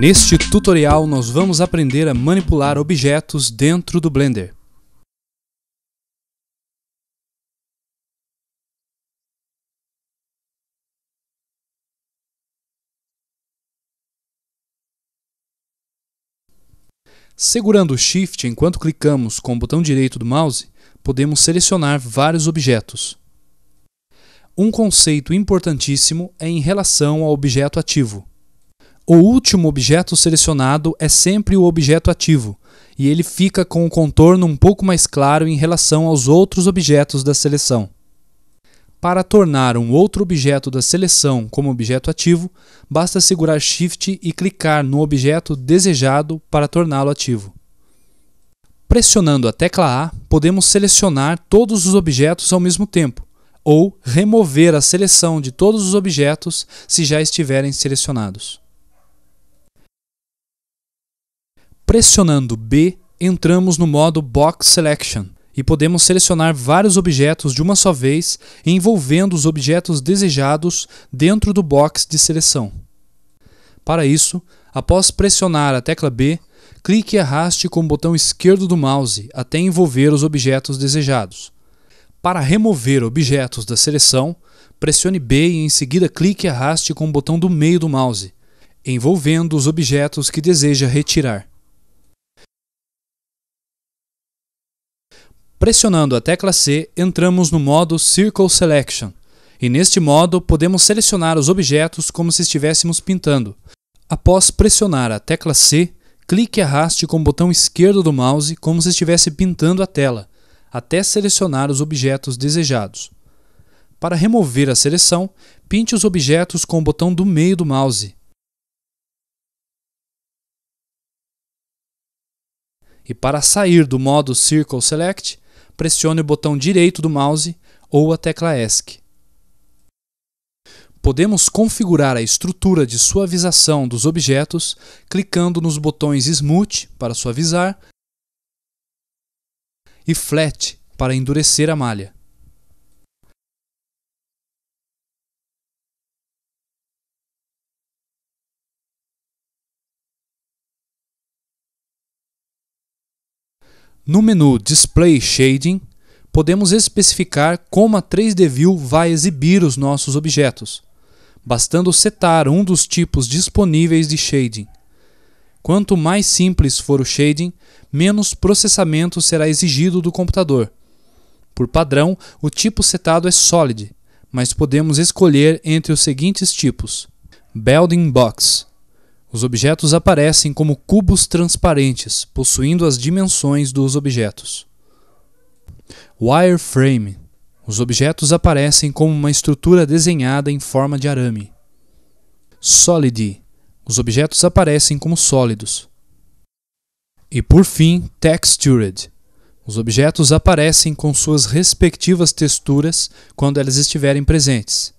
Neste tutorial nós vamos aprender a manipular objetos dentro do Blender. Segurando o Shift enquanto clicamos com o botão direito do mouse, podemos selecionar vários objetos. Um conceito importantíssimo é em relação ao objeto ativo. O último objeto selecionado é sempre o objeto ativo, e ele fica com o contorno um pouco mais claro em relação aos outros objetos da seleção. Para tornar um outro objeto da seleção como objeto ativo, basta segurar Shift e clicar no objeto desejado para torná-lo ativo. Pressionando a tecla A, podemos selecionar todos os objetos ao mesmo tempo, ou remover a seleção de todos os objetos se já estiverem selecionados. Pressionando B, entramos no modo Box Selection e podemos selecionar vários objetos de uma só vez, envolvendo os objetos desejados dentro do box de seleção. Para isso, após pressionar a tecla B, clique e arraste com o botão esquerdo do mouse até envolver os objetos desejados. Para remover objetos da seleção, pressione B e em seguida clique e arraste com o botão do meio do mouse, envolvendo os objetos que deseja retirar. Pressionando a tecla C, entramos no modo Circle Selection, e neste modo podemos selecionar os objetos como se estivéssemos pintando. Após pressionar a tecla C, clique e arraste com o botão esquerdo do mouse como se estivesse pintando a tela, até selecionar os objetos desejados. Para remover a seleção, pinte os objetos com o botão do meio do mouse. E para sair do modo Circle Select, pressione o botão direito do mouse ou a tecla ESC. Podemos configurar a estrutura de suavização dos objetos clicando nos botões Smooth para suavizar e Flat para endurecer a malha. No menu Display Shading, podemos especificar como a 3D View vai exibir os nossos objetos, bastando setar um dos tipos disponíveis de shading. Quanto mais simples for o shading, menos processamento será exigido do computador. Por padrão, o tipo setado é Solid, mas podemos escolher entre os seguintes tipos: Building Box, os objetos aparecem como cubos transparentes, possuindo as dimensões dos objetos. Wireframe. Os objetos aparecem como uma estrutura desenhada em forma de arame. Solid. Os objetos aparecem como sólidos. E por fim, textured. Os objetos aparecem com suas respectivas texturas quando elas estiverem presentes.